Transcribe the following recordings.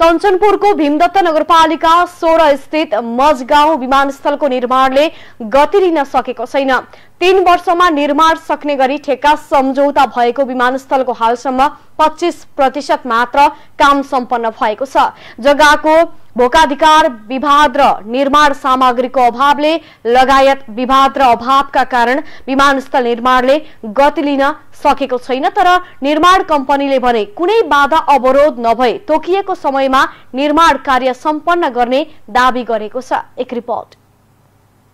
कञ्चनपुरको भीमदत्त नगरपालिका सोह्र स्थित मज विमानस्थलको निर्माणले गति लिन सकेको छैन तीन वर्षमा निर्माण सक्ने गरी ठेक्का सम्झौता भएको विमानस्थलको हालसम्म पच्चिस प्रतिशत मात्र काम सम्पन्न भएको छ जग्गाको भोकाधिकार विवाद र निर्माण सामग्रीको अभावले लगायत विवाद र अभावका कारण विमानस्थल निर्माणले गति लिन सकेको छैन तर निर्माण कम्पनीले भने कुनै बाधा अवरोध नभए तोकिएको समयमा निर्माण कार्य सम्पन्न गर्ने दावी गरेको छ एक रिपोर्ट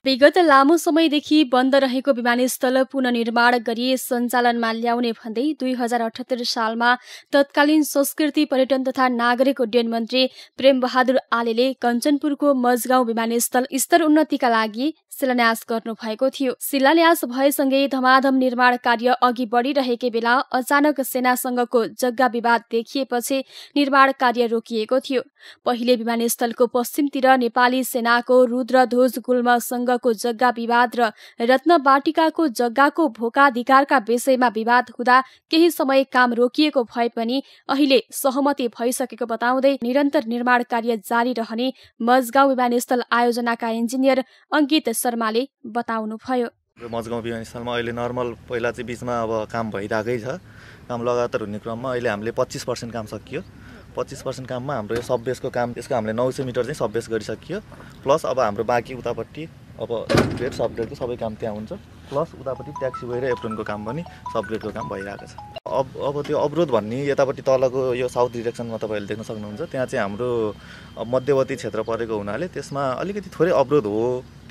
विगत लामो समयदेखि बन्द रहेको विमानस्थल पुननिर्माण गरी सञ्चालनमा ल्याउने भन्दै दुई हजार अठहत्तर सालमा तत्कालीन संस्कृति पर्यटन तथा नागरिक उड्डयन मन्त्री प्रेमबहादुर आलेले कञ्चनपुरको मजगाउँ विमानस्थल स्तर उन्नतिका लागि शिलान्यास गर्नुभएको थियो शिलान्यास भएसँगै धमाधम निर्माण कार्य अघि बढिरहेकै बेला अचानक सेनासँगको जग्गा विवाद देखिएपछि निर्माण कार्य रोकिएको थियो पहिले विमानस्थलको पश्चिमतिर नेपाली सेनाको रुद्रध्वज गुल्मसँग पूर्वको जग्गा विवाद र रत्न बाटिकाको जग्गाको भोकाधिकारका विषयमा विवाद हुँदा केही समय काम रोकिएको भए पनि अहिले सहमति भइसकेको बताउँदै निरन्तर निर्माण कार्य जारी रहने मजगाउँ विमानस्थल आयोजनाका इन्जिनियर अङ्कित शर्माले बताउनुभयो मजगाउँ विमानस्थलमा अहिले नर्मल पहिला चाहिँ बिचमा अब काम भइरहेकै छ काम लगातार हुने क्रममा अहिले हामीले पच्चिस पर्सेन्ट काम सकियो पच्चिस पर्सेन्ट काममा हाम्रो यो सबेसको काम त्यसको हामीले नौ सय मिटर चाहिँ सबेस गरिसकियो प्लस अब हाम्रो बाँकी उतापट्टि अब ग्रेड सब सबै काम त्यहाँ हुन्छ प्लस उतापट्टि ट्याक्सी भएर र एप्रोनको काम पनि सब काम भइरहेको छ अब अब त्यो अवरोध भन्ने यतापट्टि तलको यो साउथ डिरेक्सनमा तपाईँहरूले देख्न सक्नुहुन्छ त्यहाँ चाहिँ हाम्रो मध्यवर्ती क्षेत्र परेको हुनाले त्यसमा अलिकति थोरै अवरोध हो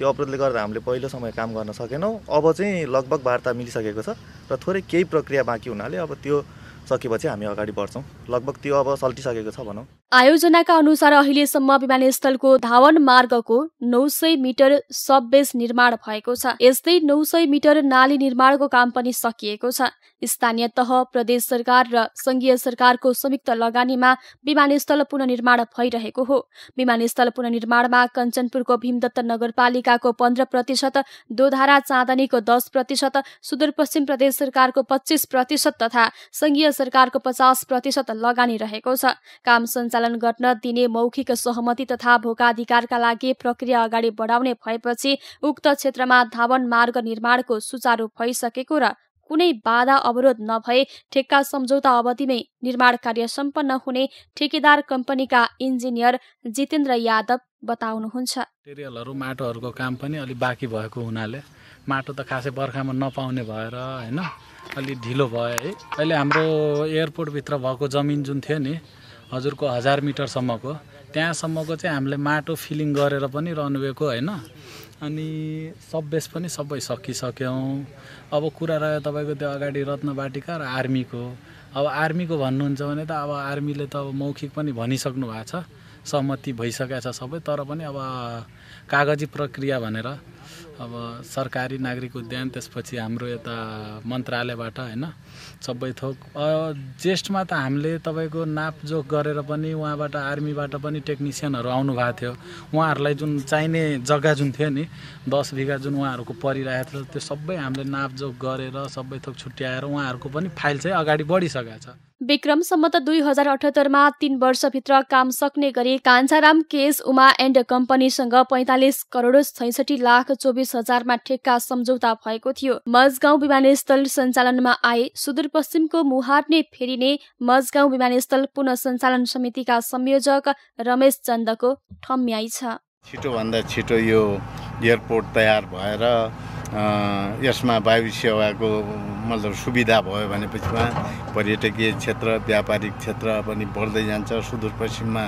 त्यो अवरोधले गर्दा हामीले पहिलो समय काम गर्न सकेनौँ अब चाहिँ लगभग वार्ता मिलिसकेको छ र थोरै केही प्रक्रिया बाँकी हुनाले अब त्यो सकेपछि हामी अगाडि बढ्छौँ लगभग त्यो अब सल्टिसकेको छ भनौँ आयोजनाका अनुसार अहिलेसम्म विमानस्थलको धावन मार्गको नौ सय मिटर सबबेस निर्माण भएको छ यस्तै नौ सय मिटर नाली निर्माणको काम पनि सकिएको छ स्थानीय तह प्रदेश सरकार र संघीय सरकारको संयुक्त लगानीमा विमानस्थल पुननिर्माण भइरहेको हो विमानस्थल पुननिर्माणमा कञ्चनपुरको भीमदत्त नगरपालिकाको पन्ध्र प्रतिशत दोधारा चाँदनीको दस प्रतिशत सुदूरपश्चिम प्रदेश सरकारको पच्चिस प्रतिशत तथा संघीय सरकारको पचास प्रतिशत लगानी रहेको छ काम सञ्चालन गर्न दिने मौखिक सहमति तथा भोकाधिकारका लागि प्रक्रिया अगाडि बढाउने भएपछि उक्त क्षेत्रमा धावन मार्ग निर्माणको सुचारू भइसकेको र कुनै बाधा अवरोध नभए ठेक्का सम्झौता अवधिमै निर्माण कार्य सम्पन्न हुने ठेकेदार कम्पनीका इन्जिनियर जितेन्द्र यादव बताउनुहुन्छ टेरियलहरू माटोहरूको काम पनि अलिक बाँकी भएको हुनाले माटो त खासै बर्खामा नपाउने भएर होइन अलिक ढिलो भयो है अहिले हाम्रो एयरपोर्टभित्र भएको जमिन जुन थियो नि हजुरको हजार मिटरसम्मको त्यहाँसम्मको चाहिँ हामीले माटो फिलिङ गरेर पनि रनवेको होइन अनि सब बेस पनि सबै सकिसक्यौँ अब कुरा रह्यो तपाईँको त्यो अगाडि रत्नवाटिका र आर्मीको अब आर्मीको भन्नुहुन्छ भने त अब आर्मीले त अब मौखिक पनि भनिसक्नु भएको छ सहमति भइसकेको छ सबै तर पनि अब कागजी प्रक्रिया भनेर अब सरकारी नागरिक उद्यान त्यसपछि हाम्रो यता मन्त्रालयबाट होइन सबै थोक जेष्ठमा त हामीले तपाईँको नापजोख गरेर पनि उहाँबाट आर्मीबाट पनि टेक्निसियनहरू आउनु भएको थियो उहाँहरूलाई जुन चाहिने जग्गा जुन थियो नि दस बिघा जुन उहाँहरूको परिरहेको थियो त्यो सबै हामीले नापजोख गरेर सबै थोक छुट्याएर उहाँहरूको पनि फाइल चाहिँ अगाडि बढिसकेको छ विक्रम सम्मत दुई हजार अठहत्तरमा तीन वर्षभित्र काम सक्ने गरी कान्छाराम केस उमा एन्ड कम्पनीसँग पैँतालिस करोड छैसठी लाख चौबिस हजारमा ठेक्का सम्झौता भएको थियो मजगाउँ विमानस्थल सञ्चालनमा आए सुदूरपश्चिमको मुहार नै फेरिने मजगाउँ विमानस्थल पुनः सञ्चालन समितिका संयोजक रमेश चन्दको ठम्याइ छ छिटोभन्दा छिटो यो एयरपोर्ट तयार भएर यसमा वायु सेवाको मतलब सुविधा भयो भनेपछि पर्यटकीय क्षेत्र व्यापारिक क्षेत्र पनि बढ्दै जान्छ सुदूरपश्चिममा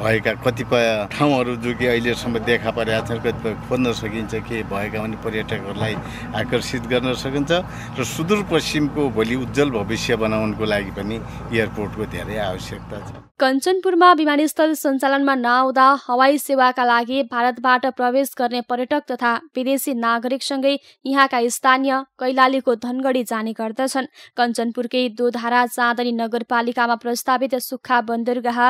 भएका कतिपय ठाउँहरू जो कि अहिलेसम्म देखा परेका छन् कतिपय खोज्न सकिन्छ के भएका पनि पर्यटकहरूलाई आकर्षित गर्न सकिन्छ र सुदूरपश्चिमको भोलि उज्जवल भविष्य बनाउनको लागि पनि एयरपोर्टको धेरै आवश्यकता छ कञ्चनपुरमा विमानस्थल सञ्चालनमा नआउँदा हवाई सेवाका लागि भारतबाट प्रवेश गर्ने पर्यटक तथा विदेशी नागरिकसँगै यहाँका स्थानीय कैलालीको धनगढी जाने गर्दछन् कञ्चनपुरकै दुध धारा चाँदनी नगरपालिकामा प्रस्तावित सुक्खा बन्दरगाह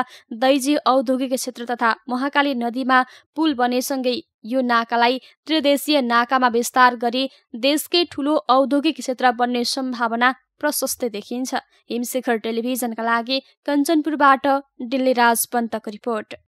दैजी औद्योगिक क्षेत्र तथा महाकाली नदीमा पुल बनेसँगै यो नाकालाई त्रिदेशीय नाकामा विस्तार गरी देशकै ठूलो औद्योगिक क्षेत्र बन्ने सम्भावना प्रशस्त देखिन्छ हिमशेखर टेलिभिजनका लागि कञ्चनपुरबाट दिल्लीराज पन्तको रिपोर्ट